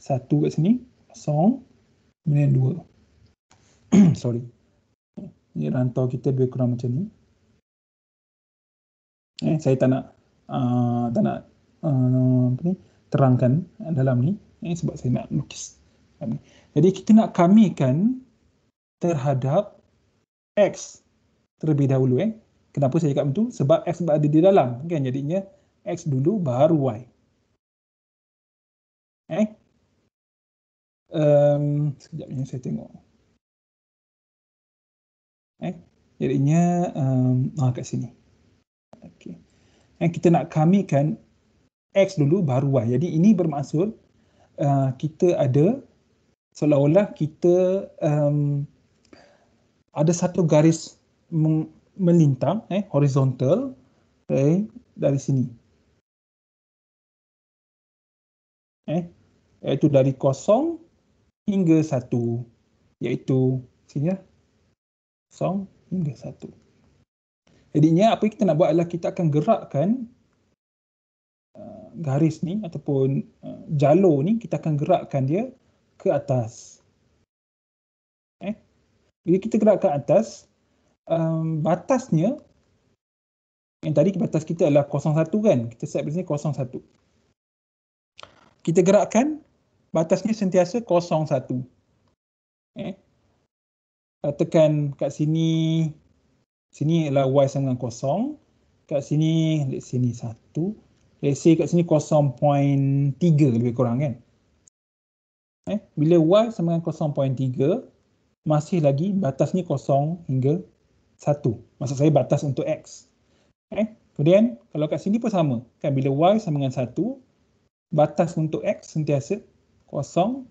1 kat sini, 0, kemudian 2. [coughs] Sorry. Ini rantau kita lebih kurang macam ni. Eh, saya tak nak Ah, tak nak uh, ni terangkan dalam ni eh, sebab saya nak lukis. Jadi kita nak kamikan terhadap x terlebih dahulu eh. Kenapa saya cakap itu? Sebab x berada di dalam kan jadinya x dulu baru y. Eh? Um, sekejap ni saya tengok. Eh? Jadinya um, ah, kat sini. Yang kita nak kamikan X dulu baru Y. Jadi ini bermaksud uh, kita ada seolah-olah kita um, ada satu garis melintang eh, horizontal okay, eh, dari sini. Eh, iaitu dari kosong hingga satu. Iaitu sini lah. Kosong hingga satu. Jadinya apa yang kita nak buat adalah kita akan gerakkan uh, garis ni ataupun uh, jalur ni kita akan gerakkan dia ke atas. Eh? Bila kita gerak ke atas, um, batasnya yang tadi batas kita adalah 0.1 kan? Kita set sini 0.1. Kita gerakkan batasnya sentiasa 0.1. Eh? tekan kat sini sini ialah y sama dengan kosong. Kat sini, let's say ni satu. Let's say kat sini kosong tiga lebih kurang kan. Eh, bila y sama dengan tiga masih lagi batas ni kosong hingga satu. Maksud saya batas untuk x. Eh, kemudian, kalau kat sini pun sama. Kan, bila y sama dengan satu, batas untuk x sentiasa kosong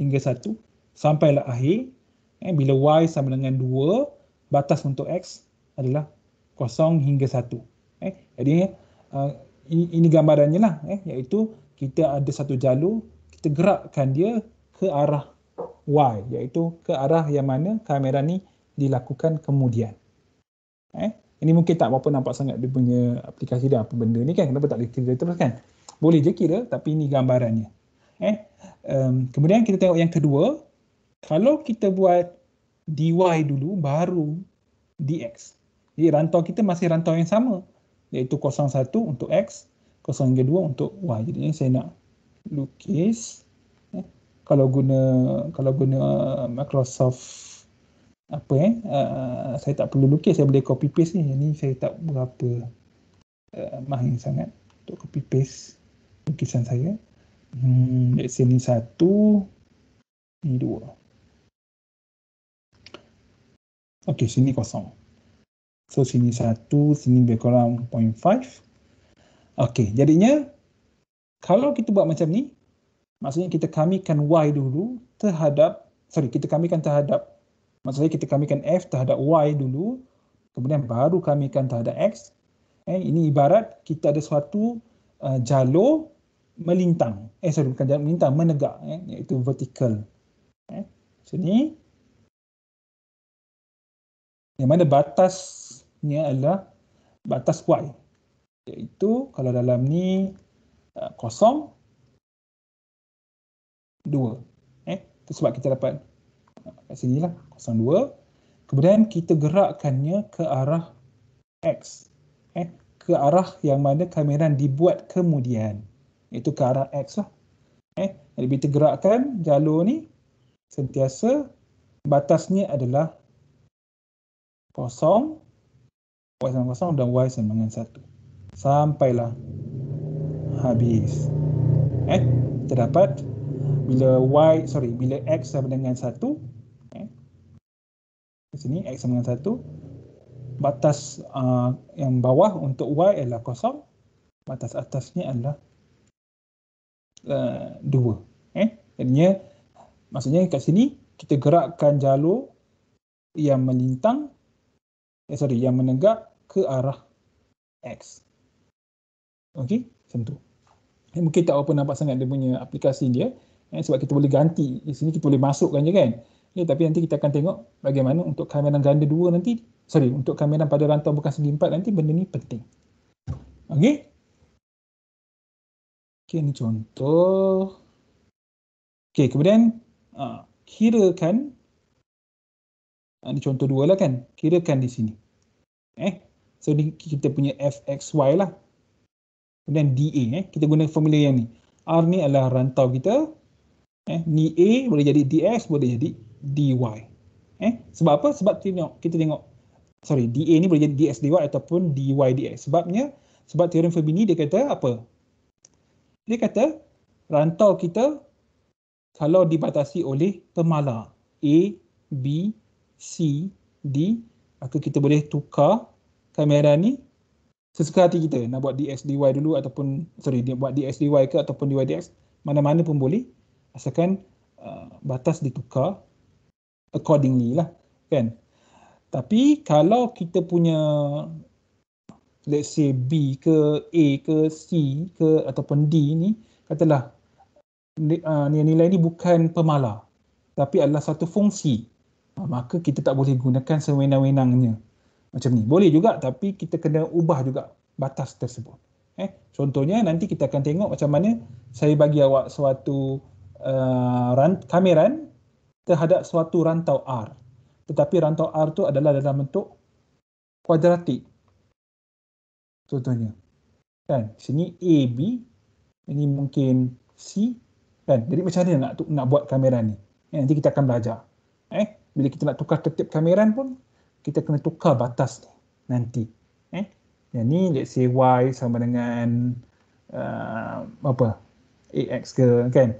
hingga satu. Sampailah akhir. Eh, bila y sama dengan dua, batas untuk x adalah kosong hingga satu. Eh, jadi uh, eh, ini, ini gambarannya lah, eh, iaitu kita ada satu jalur, kita gerakkan dia ke arah Y, iaitu ke arah yang mana kamera ni dilakukan kemudian. Eh, ini mungkin tak berapa nampak sangat dia punya aplikasi dia apa benda ni kan, kenapa tak boleh kira teruskan. Boleh je kira tapi ini gambarannya. Eh, um, kemudian kita tengok yang kedua, kalau kita buat dy dulu baru dx. Jadi rantau kita masih rantau yang sama iaitu 01 untuk X, 02 untuk Y. Jadi saya nak lukis eh, kalau guna kalau guna uh, Microsoft apa eh uh, saya tak perlu lukis saya boleh copy paste ni. Ini saya tak berapa uh, mahir sangat untuk copy paste lukisan saya. Hmm, let's say ni satu, ni dua. Okay, sini kosong. So sini 1, sini lebih kurang 0.5. Okey, jadinya kalau kita buat macam ni, maksudnya kita kamikan y dulu terhadap, sorry, kita kamikan terhadap, maksudnya kita kamikan f terhadap y dulu, kemudian baru kamikan terhadap x. Eh, ini ibarat kita ada suatu uh, jalur melintang. Eh, sorry, bukan jalur melintang, menegak, eh, iaitu vertical. Eh, sini. So, yang mana batasnya adalah batas y iaitu kalau dalam ni uh, kosong dua eh itu sebab kita dapat uh, kat lah kosong dua kemudian kita gerakkannya ke arah x eh ke arah yang mana kamera dibuat kemudian iaitu ke arah x lah eh jadi kita gerakkan jalur ni sentiasa batasnya adalah kosong, y sama kosong dan y sama dengan satu. Sampailah habis. Eh, terdapat bila y sorry bila x sama dengan satu, eh, di sini x sama dengan satu, batas uh, yang bawah untuk y adalah kosong, batas atasnya adalah uh, dua. eh, jadinya maksudnya kat sini kita gerakkan jalur yang melintang eh, sorry yang menegak ke arah X. Okey, macam tu. Eh, mungkin tak apa nampak sangat dia punya aplikasi dia eh, sebab kita boleh ganti di sini kita boleh masukkan je kan. Okay, eh, tapi nanti kita akan tengok bagaimana untuk kamera ganda dua nanti sorry untuk kamera pada rantau bekas segi 4 nanti benda ni penting. Okey. Okey ni contoh. Okey kemudian uh, kirakan ini ah, contoh dua lah kan. Kirakan di sini eh so ni kita punya fxy lah kemudian da eh kita guna formula yang ni r ni adalah rantau kita eh ni a boleh jadi dx boleh jadi dy eh sebab apa sebab kita tengok kita tengok sorry da ni boleh jadi dx dy ataupun dy dx sebabnya sebab teorem Fermi dia kata apa dia kata rantau kita kalau dibatasi oleh pemalar a b c d maka kita boleh tukar kamera ni sesuka hati kita nak buat DX DY dulu ataupun sorry dia buat DX DY ke ataupun DY DX mana-mana pun boleh asalkan uh, batas ditukar accordingly lah kan tapi kalau kita punya let's say B ke A ke C ke ataupun D ni katalah nilai-nilai uh, ni bukan pemala tapi adalah satu fungsi uh, maka kita tak boleh gunakan sewenang-wenangnya macam ni. Boleh juga tapi kita kena ubah juga batas tersebut. Eh, contohnya nanti kita akan tengok macam mana saya bagi awak suatu uh, ran, kameran terhadap suatu rantau R. Tetapi rantau R tu adalah dalam bentuk kuadratik. Contohnya. Kan? Sini A, B. Ini mungkin C. Kan? Jadi macam mana nak, nak buat kamera ni? Eh, nanti kita akan belajar. Eh, bila kita nak tukar tertib kamera pun, kita kena tukar batas ni nanti. Eh? Yang ni let's say y sama dengan uh, apa? ax ke kan?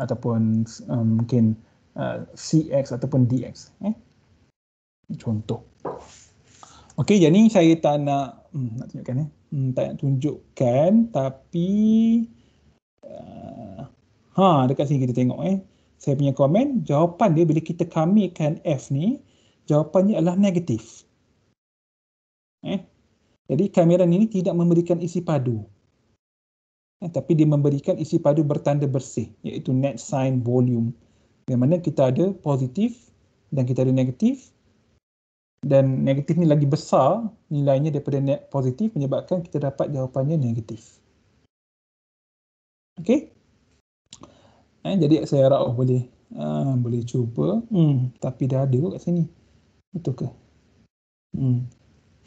Ataupun um, mungkin uh, cx ataupun dx. Eh? Contoh. Okey, jadi saya tak nak, hmm, nak tunjukkan ni. Eh? Hmm, tak nak tunjukkan tapi uh, ha dekat sini kita tengok eh. Saya punya komen, jawapan dia bila kita kamikan f ni jawapannya adalah negatif. Eh? Jadi kamera ini tidak memberikan isi padu. Eh, tapi dia memberikan isi padu bertanda bersih iaitu net sign volume. Di mana kita ada positif dan kita ada negatif. Dan negatif ni lagi besar nilainya daripada net positif menyebabkan kita dapat jawapannya negatif. Okey. Eh, jadi saya harap oh, boleh uh, boleh cuba. Hmm, tapi dah ada kat sini. Betul ke? Hmm.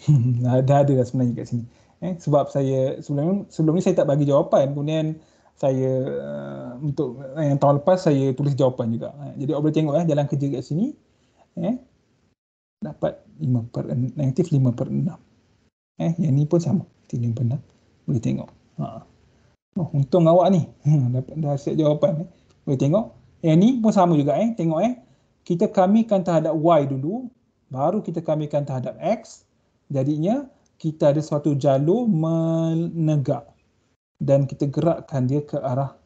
[laughs] ada ada dah sebenarnya kat sini. Eh, sebab saya sebelum sebelum ni saya tak bagi jawapan. Kemudian saya uh, untuk eh, yang tahun lepas saya tulis jawapan juga. Eh, jadi awak boleh tengok eh, jalan kerja kat sini. Eh, dapat 5 per, negatif 5 per 6. Eh, yang ni pun sama. Ini benar. Boleh tengok. Ha. Oh, untung awak ni. [laughs] dapat dah siap jawapan. Eh. Boleh tengok. Yang ni pun sama juga. Eh. Tengok eh. Kita kami kan terhadap Y dulu baru kita kamikan terhadap X. Jadinya kita ada suatu jalur menegak dan kita gerakkan dia ke arah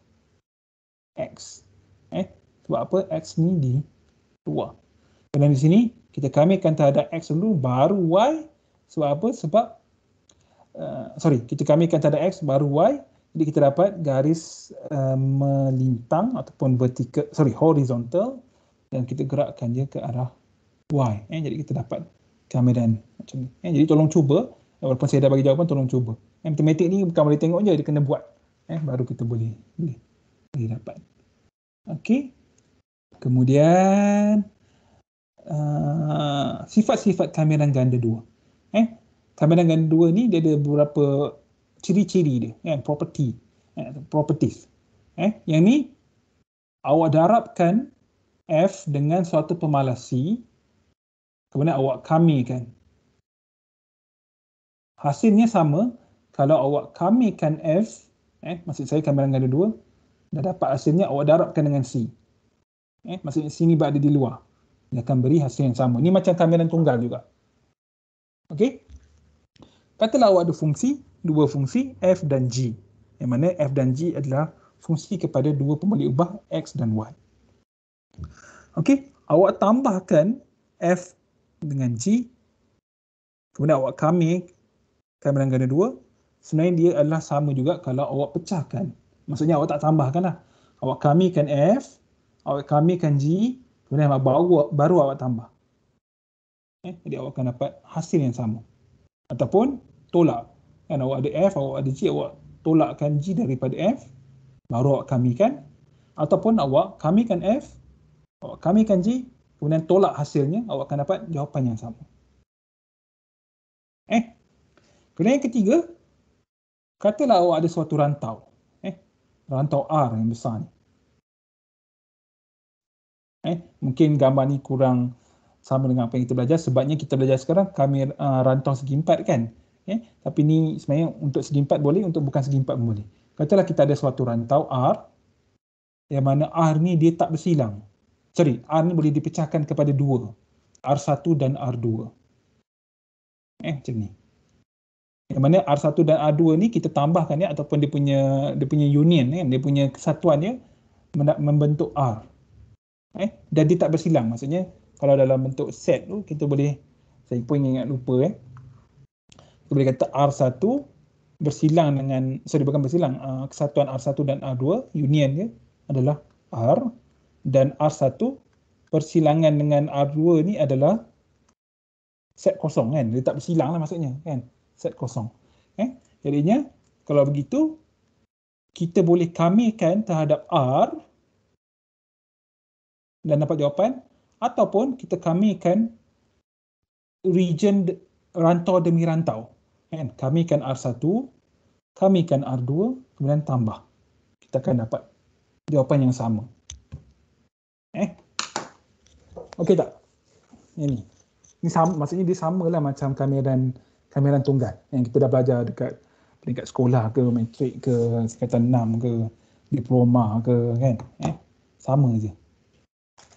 X. Eh, sebab apa X ni di luar. Kemudian di sini kita kamikan terhadap X dulu baru Y. Sebab apa? Sebab, uh, sorry, kita kamikan terhadap X baru Y. Jadi kita dapat garis uh, melintang ataupun vertikal, sorry, horizontal dan kita gerakkan dia ke arah why eh jadi kita dapat kemudian macam ni eh jadi tolong cuba eh, walaupun saya dah bagi jawapan tolong cuba eh, matematik ni bukan boleh tengok je dia kena buat eh baru kita boleh boleh, boleh dapat okey kemudian ah, sifat-sifat uh, kameran ganda dua eh kameran ganda dua ni dia ada beberapa ciri-ciri dia eh property eh, properties eh yang ni awak darabkan f dengan suatu pemalas c kemudian awak kami kan Hasilnya sama kalau awak kami kan F, eh, maksud saya kamaran ada dua, dah dapat hasilnya awak darabkan dengan C. Eh, maksudnya C ni berada di luar. Dia akan beri hasil yang sama. Ni macam kamaran tunggal juga. Okey? Katalah awak ada fungsi, dua fungsi F dan G. Yang mana F dan G adalah fungsi kepada dua pemilik ubah X dan Y. Okey? Awak tambahkan F dengan G kemudian awak kami kamaran ganda 2 sebenarnya dia adalah sama juga kalau awak pecahkan maksudnya awak tak tambahkan lah awak kamikan F awak kamikan G kemudian awak baru, baru awak tambah eh, jadi awak akan dapat hasil yang sama ataupun tolak kan awak ada F awak ada G awak tolakkan G daripada F baru awak kamikan ataupun awak kamikan F awak kamikan G kemudian tolak hasilnya, awak akan dapat jawapan yang sama. Eh, kemudian yang ketiga, katalah awak ada suatu rantau, eh, rantau R yang besar ni. Eh, mungkin gambar ni kurang sama dengan apa yang kita belajar sebabnya kita belajar sekarang kami uh, rantau segi empat kan. Eh, tapi ni sebenarnya untuk segi empat boleh, untuk bukan segi empat boleh. Katalah kita ada suatu rantau R yang mana R ni dia tak bersilang sorry, R ni boleh dipecahkan kepada dua. R1 dan R2. Eh, macam ni. Yang mana R1 dan R2 ni kita tambahkan ya ataupun dia punya dia punya union kan, dia punya kesatuan ya membentuk R. Eh, dan dia tak bersilang. Maksudnya kalau dalam bentuk set tu kita boleh saya pun ingat lupa eh. Kita boleh kata R1 bersilang dengan sorry bukan bersilang, uh, kesatuan R1 dan R2 union dia adalah R dan R1 persilangan dengan R2 ni adalah set kosong kan dia tak bersilang lah maksudnya kan set kosong eh? jadinya kalau begitu kita boleh kamilkan terhadap R dan dapat jawapan ataupun kita kamilkan region rantau demi rantau kan kamilkan R1 kamilkan R2 kemudian tambah kita akan dapat jawapan yang sama Okey tak? Yang ni. Ni sama, maksudnya dia samalah macam kameran kameran tunggal yang kita dah belajar dekat peringkat sekolah ke, matrik ke, sekatan enam ke, diploma ke kan. Eh? Sama je.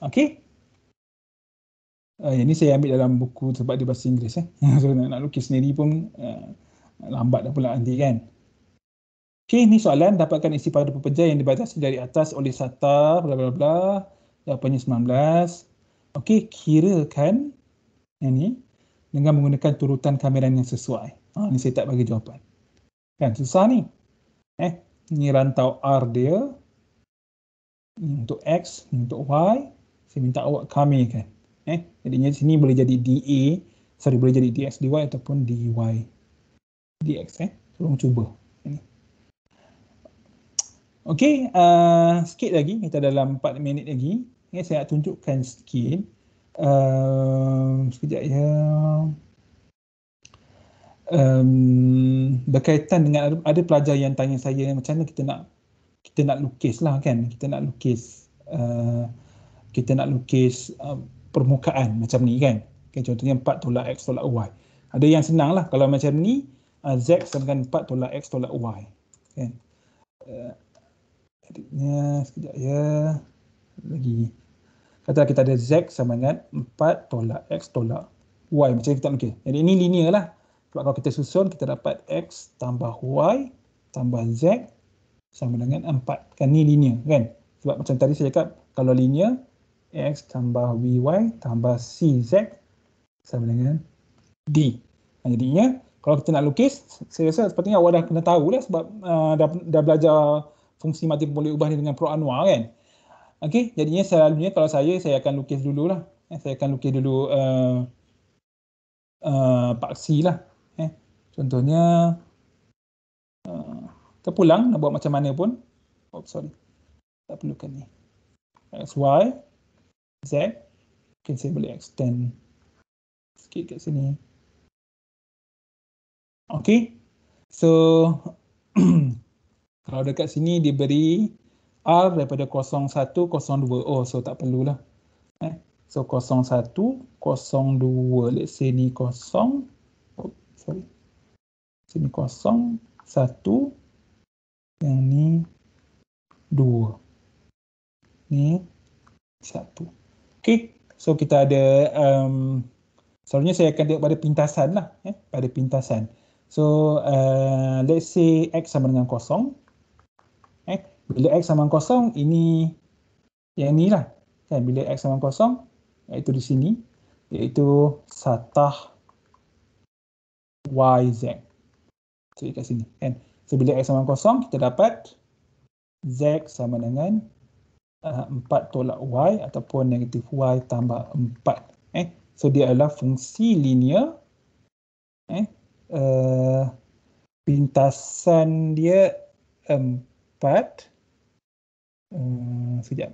Okey? Uh, yang saya ambil dalam buku sebab dia bahasa Inggeris. Eh? [laughs] so, nak, nak lukis sendiri pun uh, lambat dah pula nanti kan. Okey, ni soalan dapatkan isi pada pepeja yang dibatasi dari atas oleh SATA, bla bla bla. Jawapannya 19. Okey, kirakan yang ni dengan menggunakan turutan kamiran yang sesuai. Ha, ni saya tak bagi jawapan. Kan, susah ni. Eh, ni rantau R dia. Ni untuk X, ni untuk Y. Saya minta awak kamirkan. Eh, jadinya sini boleh jadi DA. Sorry, boleh jadi DX, DY ataupun DY. DX, eh. Tolong cuba. Okey, uh, sikit lagi. Kita dalam 4 minit lagi. Ya, saya nak tunjukkan sikit. Um, sekejap ya. Um, berkaitan dengan ada, pelajar yang tanya saya macam mana kita nak kita nak lukis lah kan. Kita nak lukis uh, kita nak lukis uh, permukaan macam ni kan. Okay, contohnya 4 tolak X tolak Y. Ada yang senang lah kalau macam ni uh, Z sama dengan 4 tolak X tolak Y. Kan? Okay. Uh, sekejap ya. Lagi. Katalah kita ada Z sama dengan 4 tolak X tolak Y. Macam kita nak Jadi ini linear lah. Sebab kalau kita susun, kita dapat X tambah Y tambah Z sama dengan 4. Kan ni linear kan? Sebab macam tadi saya cakap, kalau linear, X tambah VY tambah CZ sama dengan D. Jadinya, kalau kita nak lukis, saya rasa sepertinya awak dah kena tahu lah sebab uh, dah, dah belajar fungsi matematik boleh ubah ni dengan Pro Anwar kan? Okey, jadinya selalunya kalau saya, saya akan lukis dulu lah. Eh, saya akan lukis dulu uh, eh, uh, eh, paksi lah. Eh, contohnya, uh, eh, pulang nak buat macam mana pun. Oh, sorry. Tak perlukan ni. X, Y, Z. Mungkin saya boleh extend sikit kat sini. Okey. So, [clears throat] kalau dekat sini diberi R daripada 01, 02. Oh, so tak perlulah. Eh? So 01, 02. Let's say ni 0. Oh, sorry. Sini 0, 1. Yang ni dua, Ni satu. Okay. So kita ada, um, selalunya saya akan tengok pada pintasan lah. Eh? Pada pintasan. So uh, let's say X sama dengan kosong bila x sama kosong ini yang ni lah kan bila x sama kosong iaitu di sini iaitu satah z. so dekat sini kan so bila x sama kosong kita dapat z sama dengan uh, 4 tolak y ataupun negatif y tambah 4 eh so dia adalah fungsi linear eh uh, pintasan dia 4 um, Hmm, sekejap.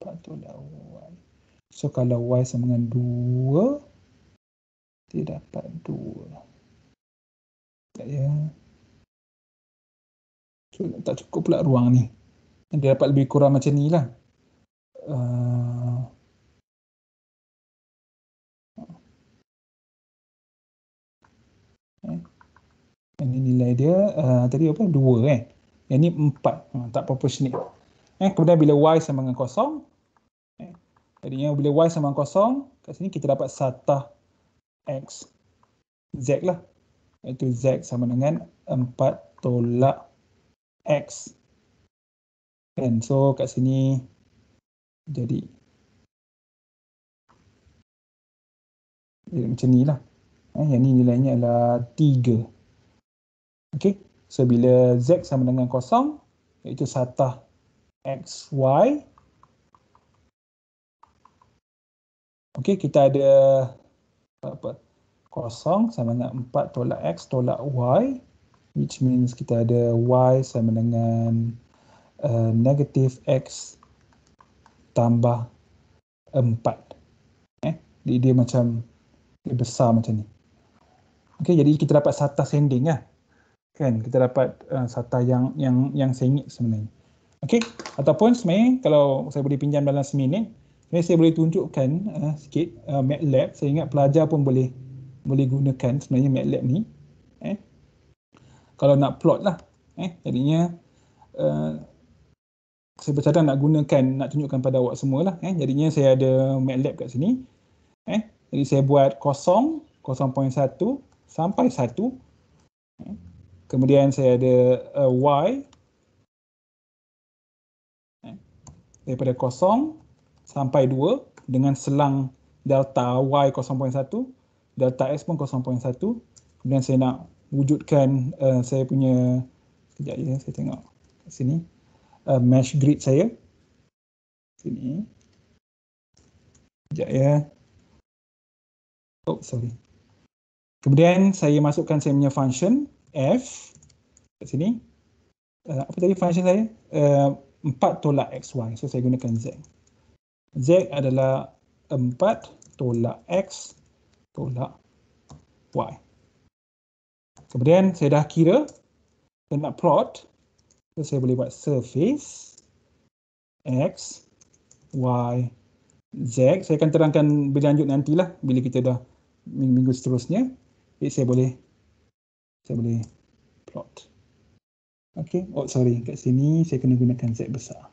Patutlah Y. So kalau Y sama dengan 2, dia dapat 2. Tak ya. So tak cukup pula ruang ni. Dia dapat lebih kurang macam ni lah. Uh, Ini eh? nilai dia, uh, tadi apa? 2 kan? Eh? Yang ni 4, uh, ha, tak proportionate. Eh, kemudian bila y sama dengan kosong, eh, jadinya bila y sama dengan kosong, kat sini kita dapat sata x z lah. itu z sama dengan 4 tolak x. Kan? So kat sini jadi, jadi macam ni lah. Eh, yang ni nilainya adalah 3. Okay. So bila z sama dengan kosong, iaitu satah X, Y. Okey, kita ada apa? kosong sama dengan 4 tolak x tolak y which means kita ada y sama dengan uh, eh, negatif x tambah 4. Eh, jadi dia macam dia besar macam ni. Okey, jadi kita dapat satah sending ya? Kan? Kita dapat uh, eh, satah yang yang yang sengit sebenarnya. Okey, ataupun sebenarnya kalau saya boleh pinjam dalam seminit, ini saya boleh tunjukkan uh, sikit uh, MATLAB. Saya ingat pelajar pun boleh boleh gunakan sebenarnya MATLAB ni. Eh. Kalau nak plot lah. Eh. Jadinya, uh, saya bercadang nak gunakan, nak tunjukkan pada awak semua lah. Eh. Jadinya saya ada MATLAB kat sini. Eh. Jadi saya buat kosong, kosong 0.1 sampai satu. Eh. Kemudian saya ada uh, Y, daripada kosong sampai dua dengan selang delta y 0.1 delta x pun 0.1 kemudian saya nak wujudkan uh, saya punya sekejap ya saya tengok sini uh, mesh grid saya sini sekejap ya oh sorry kemudian saya masukkan saya punya function f kat sini uh, apa tadi function saya uh, Empat tolak XY. So saya gunakan Z. Z adalah empat tolak X tolak Y. Kemudian saya dah kira saya nak plot. So saya boleh buat surface X, Y, Z. Saya akan terangkan berlanjut lah. bila kita dah minggu seterusnya. Jadi saya boleh saya boleh plot. Okay, oh sorry, kat sini saya kena gunakan Z besar.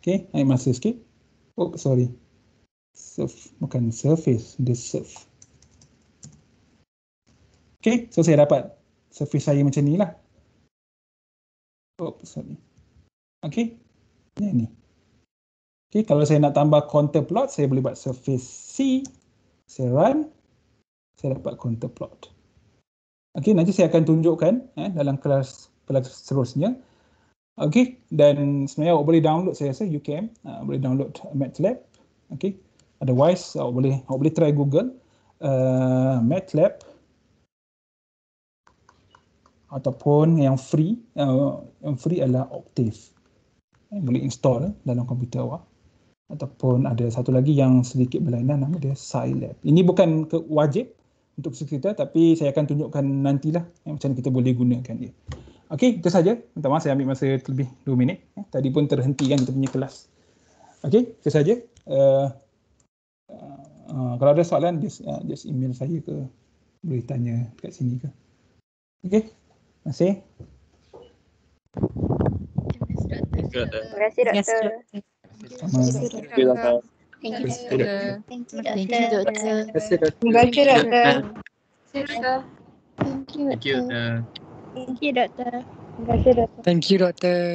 Okay, naik masa sikit. Oh, sorry. Surf, bukan surface, the surf. Okay, so saya dapat surface saya macam ni lah. Oh, sorry. Okay, ni ni. Okay, kalau saya nak tambah counter plot, saya boleh buat surface C. Saya run, saya dapat counter plot. Okey, nanti saya akan tunjukkan eh, dalam kelas kelas seterusnya. Okey, dan sebenarnya awak boleh download saya rasa UKM, uh, ah, boleh download MATLAB. Okey, otherwise awak boleh awak boleh try Google uh, MATLAB ataupun yang free uh, yang free adalah Octave. Eh, boleh install eh, dalam komputer awak ataupun ada satu lagi yang sedikit berlainan nama dia Scilab. Ini bukan ke, wajib untuk sekitar tapi saya akan tunjukkan nantilah ya, macam kita boleh gunakan dia. Okey, itu saja. Minta maaf saya ambil masa lebih 2 minit. Ya, tadi pun terhenti kan kita punya kelas. Okey, itu saja. Uh, uh, kalau ada soalan, just, uh, just email saya ke boleh tanya dekat sini ke. Okey, terima kasih. Terima kasih, Doktor. Terima kasih, Doktor. Terima kasih, Doktor. Thank you, Doktor. Thank you, Doktor. Terima kasih, Doktor. Terima kasih, Doktor. Thank you, Doktor. Thank you, Doktor. Terima kasih, Doktor. Thank you, Doktor.